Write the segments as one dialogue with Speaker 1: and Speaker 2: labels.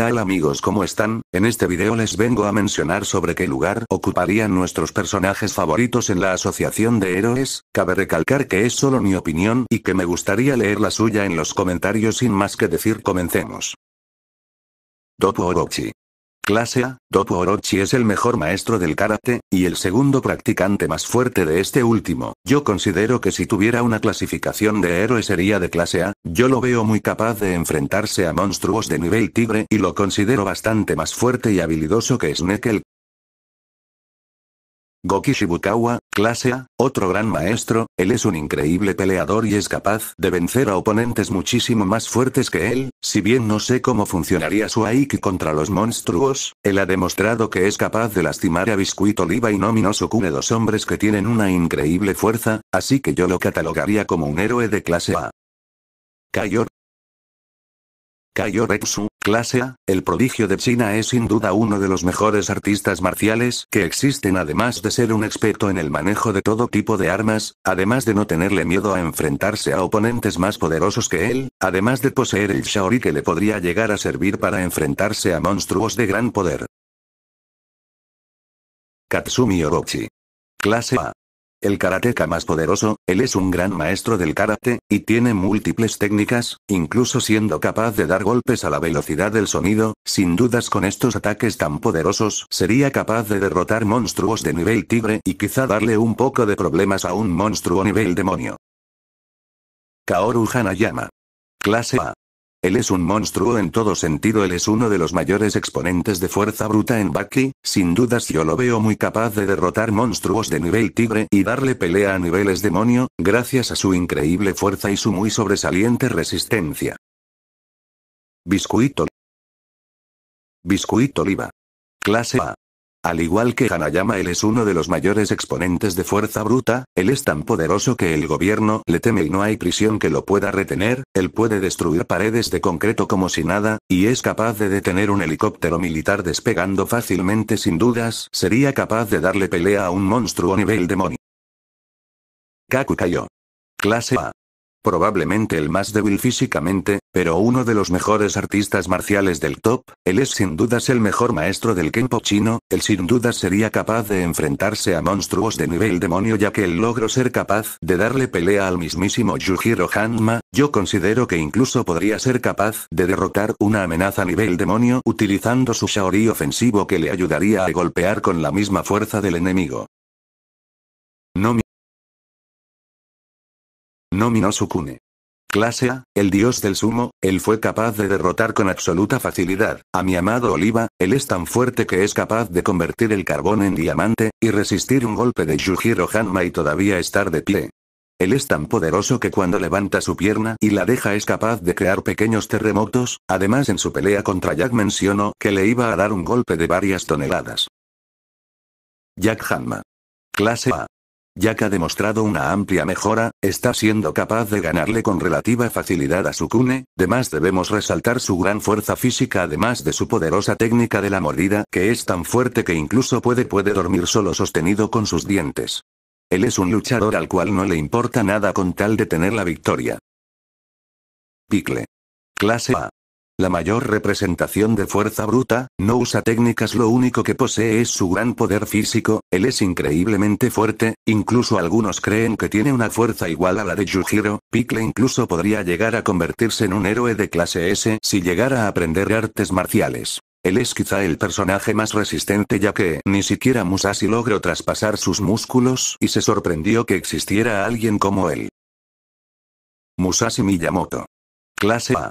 Speaker 1: tal amigos cómo están, en este video les vengo a mencionar sobre qué lugar ocuparían nuestros personajes favoritos en la asociación de héroes, cabe recalcar que es solo mi opinión y que me gustaría leer la suya en los comentarios sin más que decir comencemos. Topo Orochi clase A, Dopo Orochi es el mejor maestro del karate, y el segundo practicante más fuerte de este último. Yo considero que si tuviera una clasificación de héroe sería de clase A, yo lo veo muy capaz de enfrentarse a monstruos de nivel tigre y lo considero bastante más fuerte y habilidoso que Snekel, Goki Shibukawa, clase A, otro gran maestro, él es un increíble peleador y es capaz de vencer a oponentes muchísimo más fuertes que él, si bien no sé cómo funcionaría su Aiki contra los monstruos, él ha demostrado que es capaz de lastimar a Biscuit Oliva y Nomino Sukune dos hombres que tienen una increíble fuerza, así que yo lo catalogaría como un héroe de clase A. Kayor, Kayor Etsu Clase A, el prodigio de China es sin duda uno de los mejores artistas marciales que existen además de ser un experto en el manejo de todo tipo de armas, además de no tenerle miedo a enfrentarse a oponentes más poderosos que él, además de poseer el Shaori que le podría llegar a servir para enfrentarse a monstruos de gran poder. Katsumi Orochi. Clase A. El karateka más poderoso, él es un gran maestro del karate, y tiene múltiples técnicas, incluso siendo capaz de dar golpes a la velocidad del sonido, sin dudas con estos ataques tan poderosos sería capaz de derrotar monstruos de nivel tigre y quizá darle un poco de problemas a un monstruo nivel demonio. Kaoru Hanayama. Clase A. Él es un monstruo en todo sentido, él es uno de los mayores exponentes de fuerza bruta en Baki, sin dudas yo lo veo muy capaz de derrotar monstruos de nivel tigre y darle pelea a niveles demonio, gracias a su increíble fuerza y su muy sobresaliente resistencia. Biscuito. Biscuito oliva. Clase A. Al igual que Hanayama él es uno de los mayores exponentes de fuerza bruta, él es tan poderoso que el gobierno le teme y no hay prisión que lo pueda retener, él puede destruir paredes de concreto como si nada, y es capaz de detener un helicóptero militar despegando fácilmente sin dudas, sería capaz de darle pelea a un monstruo nivel demonio. Kaku cayó. Clase A. Probablemente el más débil físicamente, pero uno de los mejores artistas marciales del top, él es sin dudas el mejor maestro del Kenpo chino, él sin dudas sería capaz de enfrentarse a monstruos de nivel demonio ya que él logró ser capaz de darle pelea al mismísimo Yujiro Hanma, yo considero que incluso podría ser capaz de derrotar una amenaza a nivel demonio utilizando su Shaori ofensivo que le ayudaría a golpear con la misma fuerza del enemigo. No su Sukune. Clase A, el dios del sumo, él fue capaz de derrotar con absoluta facilidad, a mi amado Oliva, él es tan fuerte que es capaz de convertir el carbón en diamante, y resistir un golpe de Yujiro Hanma y todavía estar de pie. Él es tan poderoso que cuando levanta su pierna y la deja es capaz de crear pequeños terremotos, además en su pelea contra Jack mencionó que le iba a dar un golpe de varias toneladas. Jack Hanma. Clase A, ya que ha demostrado una amplia mejora, está siendo capaz de ganarle con relativa facilidad a su Sukune, además debemos resaltar su gran fuerza física además de su poderosa técnica de la mordida que es tan fuerte que incluso puede puede dormir solo sostenido con sus dientes. Él es un luchador al cual no le importa nada con tal de tener la victoria. Picle. Clase A la mayor representación de fuerza bruta, no usa técnicas, lo único que posee es su gran poder físico, él es increíblemente fuerte, incluso algunos creen que tiene una fuerza igual a la de Yujiro, Pickle incluso podría llegar a convertirse en un héroe de clase S si llegara a aprender artes marciales. Él es quizá el personaje más resistente ya que ni siquiera Musashi logró traspasar sus músculos y se sorprendió que existiera alguien como él. Musashi Miyamoto. Clase A.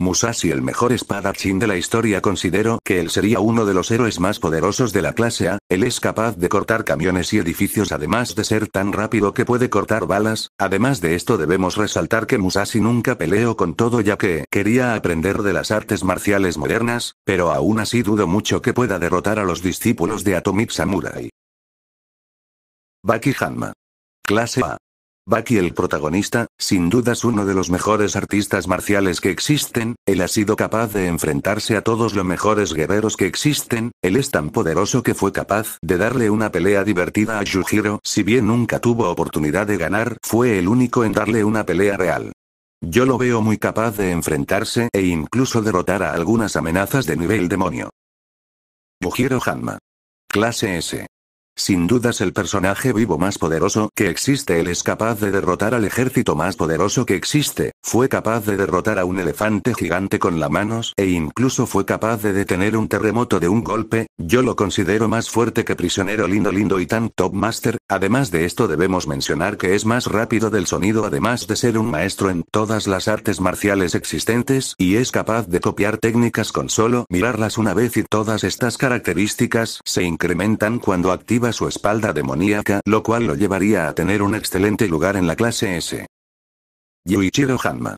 Speaker 1: Musashi el mejor espadachín de la historia considero que él sería uno de los héroes más poderosos de la clase A, él es capaz de cortar camiones y edificios además de ser tan rápido que puede cortar balas, además de esto debemos resaltar que Musashi nunca peleó con todo ya que quería aprender de las artes marciales modernas, pero aún así dudo mucho que pueda derrotar a los discípulos de Atomic Samurai. Baki Hanma. Clase A. Baki el protagonista, sin dudas uno de los mejores artistas marciales que existen, él ha sido capaz de enfrentarse a todos los mejores guerreros que existen, él es tan poderoso que fue capaz de darle una pelea divertida a Yujiro, si bien nunca tuvo oportunidad de ganar, fue el único en darle una pelea real. Yo lo veo muy capaz de enfrentarse e incluso derrotar a algunas amenazas de nivel demonio. Yujiro Hanma. Clase S. Sin dudas el personaje vivo más poderoso que existe. Él es capaz de derrotar al ejército más poderoso que existe, fue capaz de derrotar a un elefante gigante con las manos e incluso fue capaz de detener un terremoto de un golpe, yo lo considero más fuerte que prisionero lindo lindo y tan top master, además de esto debemos mencionar que es más rápido del sonido además de ser un maestro en todas las artes marciales existentes y es capaz de copiar técnicas con solo mirarlas una vez y todas estas características se incrementan cuando activa su espalda demoníaca, lo cual lo llevaría a tener un excelente lugar en la clase S. Yuichiro Hanma.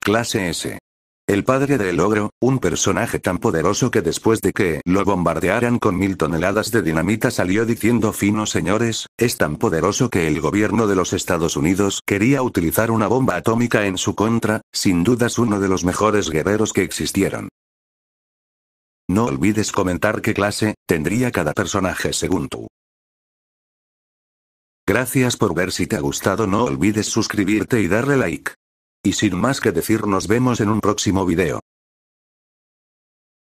Speaker 1: Clase S. El padre del ogro, un personaje tan poderoso que después de que lo bombardearan con mil toneladas de dinamita salió diciendo finos señores, es tan poderoso que el gobierno de los Estados Unidos quería utilizar una bomba atómica en su contra, sin dudas uno de los mejores guerreros que existieron. No olvides comentar qué clase tendría cada personaje según tú. Gracias por ver si te ha gustado no olvides suscribirte y darle like. Y sin más que decir nos vemos en un próximo video.